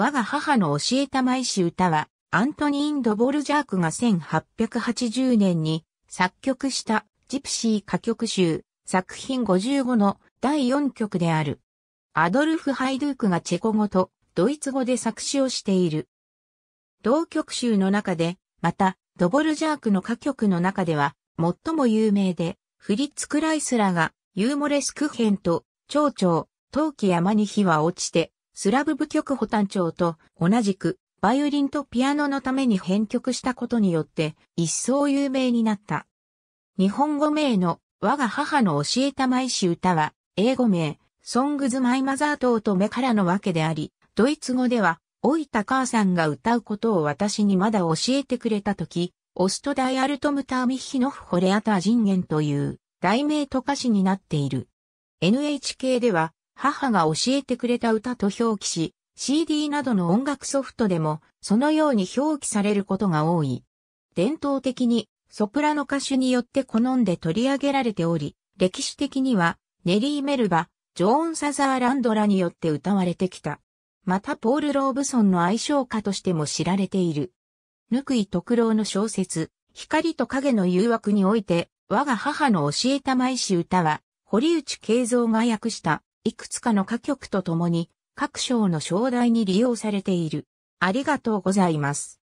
我が母の教えた毎週歌は、アントニーン・ド・ボルジャークが1880年に作曲したジプシー歌曲集作品55の第4曲である。アドルフ・ハイドゥークがチェコ語とドイツ語で作詞をしている。同曲集の中で、また、ドボルジャークの歌曲の中では、最も有名で、フリッツ・クライスラがユーモレスク編と、蝶々、陶器山に火は落ちて、スラブ部曲補単長と同じくバイオリンとピアノのために編曲したことによって一層有名になった。日本語名の我が母の教えた舞詞歌は英語名ソングズマイマザー等と目からのわけであり、ドイツ語では老いた母さんが歌うことを私にまだ教えてくれたとき、オストダイアルトムターミヒノフホレアター人間という題名と歌詞になっている。NHK では母が教えてくれた歌と表記し、CD などの音楽ソフトでもそのように表記されることが多い。伝統的にソプラノ歌手によって好んで取り上げられており、歴史的にはネリー・メルバ、ジョーン・サザーランドらによって歌われてきた。またポール・ローブソンの愛称歌としても知られている。ぬくい特郎の小説、光と影の誘惑において、我が母の教えた毎週歌は、堀内慶三が訳したいくつかの歌曲とともに、各章の章題に利用されている。ありがとうございます。